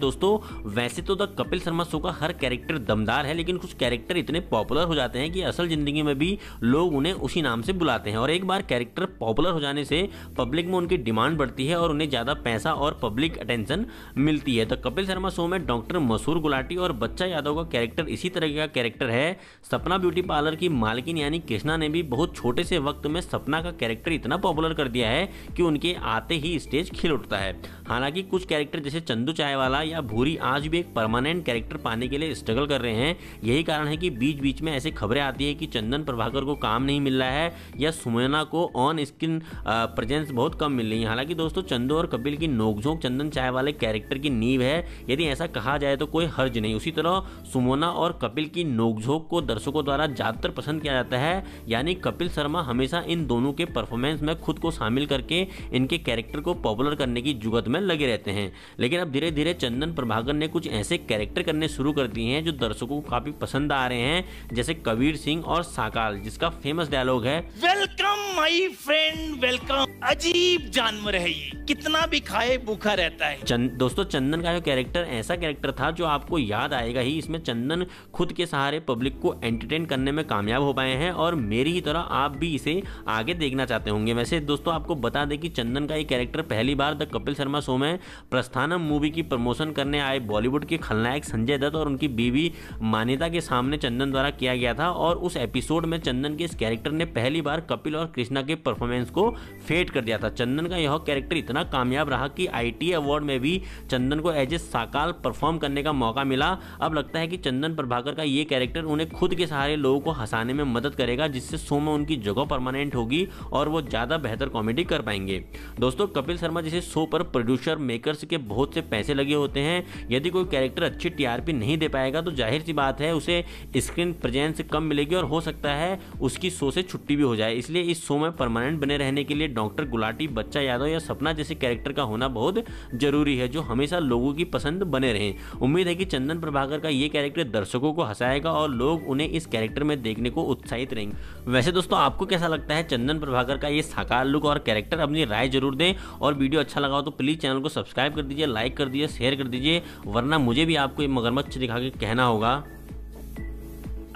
दोस्तों वैसे तो द कपिल शर्मा शो का हर कैरेक्टर दमदार है लेकिन कुछ कैरेक्टर इतने पॉपुलर हो जाते हैं कि असल जिंदगी में भी लोग उन्हें उसी नाम से बुलाते हैं और एक बार कैरेक्टर पॉपुलर हो जाने से पब्लिक में उनकी डिमांड बढ़ती है और उन्हें ज़्यादा पैसा और पब्लिक अटेंशन मिलती है द कपिल शर्मा शो में डॉक्टर मसूर गुलाटी और बच्चा यादव का कैरेक्टर इसी तरह का कैरेक्टर है सपना ब्यूटी पार्लर की मालकिन यानी कृष्णा ने भी बहुत छोटे से वक्त में सपना का कैरेक्टर इतना पॉपुलर कर दिया है कि उनके आते ही स्टेज खिल उठता है हालांकि कुछ कैरेक्टर जैसे चंदू चाय वाला या भूरी आज भी एक परमानेंट कैरेक्टर पाने के लिए स्ट्रगल कर रहे हैं यही कारण है कि बीच बीच में ऐसी खबरें आती है कि चंदन प्रभाकर को काम नहीं मिल रहा है या सुमेना को ऑन स्क्रीन प्रेजेंस बहुत कम मिल रही है हालांकि दोस्तों चंदू और कपिल की नोकझोंक चंदन चाय वाले कैरेक्टर की नींव है यदि ऐसा कहा जाए तो कोई हर्ज नहीं उसी तरह सुमोना और कपिल की नोकझोंक को दर्शकों द्वारा ज़्यादातर पसंद किया जाता है यानी कपिल शर्मा हमेशा इन दोनों के परफॉर्मेंस में खुद को शामिल करके इनके कैरेक्टर को पॉपुलर करने की जुगत में लगे रहते हैं लेकिन अब धीरे धीरे चंदन चंदन प्रभाकर ने कुछ ऐसे कैरेक्टर करने शुरू कर दिए हैं जो दर्शकों को काफी पसंद आ रहे हैं जैसे कबीर सिंह और साकाल जिसका फेमस डायलॉग है वेलकम माई फ्रेंड वेलकम अजीब जानवर है ये कितना भी खाए भूखा रहता है चन, दोस्तों चंदन का जो कैरेक्टर ऐसा कैरेक्टर था जो आपको याद आएगा ही इसमें चंदन खुद के सहारे पब्लिक को एंटरटेन करने में कामयाब हो पाए हैं और मेरी ही तरह आप भी इसे आगे देखना चाहते होंगे वैसे दोस्तों आपको बता दें कि चंदन का ये कैरेक्टर पहली बार द कपिल शर्मा शो में प्रस्थानम मूवी की प्रमोशन करने आए बॉलीवुड के खलनायक संजय दत्त और उनकी बीवी मान्यता के सामने चंदन द्वारा किया गया था और उस एपिसोड में चंदन के इस कैरेक्टर ने पहली बार कपिल और कृष्णा के परफॉर्मेंस को फेड कर दिया था चंदन का यह कैरेक्टर इतना कामयाब रहा कि आईटी अवार्ड में भी चंदन को एज ए साकाल परफॉर्म करने का मौका मिला अब लगता है कि चंदन प्रभाकर का ये कैरेक्टर उन्हें खुद के सहारे लोगों को हंसाने में मदद करेगा जिससे शो में उनकी जगह परमानेंट होगी और वो ज़्यादा बेहतर कॉमेडी कर पाएंगे दोस्तों कपिल शर्मा जैसे शो पर प्रोड्यूसर मेकर्स के बहुत से पैसे लगे होते हैं यदि कोई कैरेक्टर अच्छी टीआरपी नहीं दे पाएगा तो जाहिर सी बात है उसे स्क्रीन प्रेजेंस कम मिलेगी और हो सकता है उसकी शो से छुट्टी भी हो जाए इसलिए इस शो में परमानेंट बने रहने के लिए डॉक्टर गुलाटी बच्चा यादव या सपना जैसे कैरेक्टर का होना बहुत जरूरी है जो हमेशा लोगों की पसंद बने रहें उम्मीद है कि चंदन प्रभाकर का ये कैरेक्टर दर्शकों को हंसाएगा और लोग उन्हें इस कैरेक्टर में देखने को उत्साहित रहेंगे वैसे दोस्तों आपको कैसा लगता है चंदन प्रभाकर का ये साकार लुक और कैरेक्टर अपनी राय जरूर दें और वीडियो अच्छा लगा तो प्लीज़ चैनल को सब्सक्राइब कर दीजिए लाइक कर दीजिए शेयर कर दीजिए वरना मुझे भी आपको ये मगरमच्छ दिखा के कहना होगा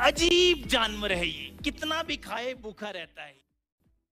अजीब जानवर है ये कितना भी खाए भूखा रहता है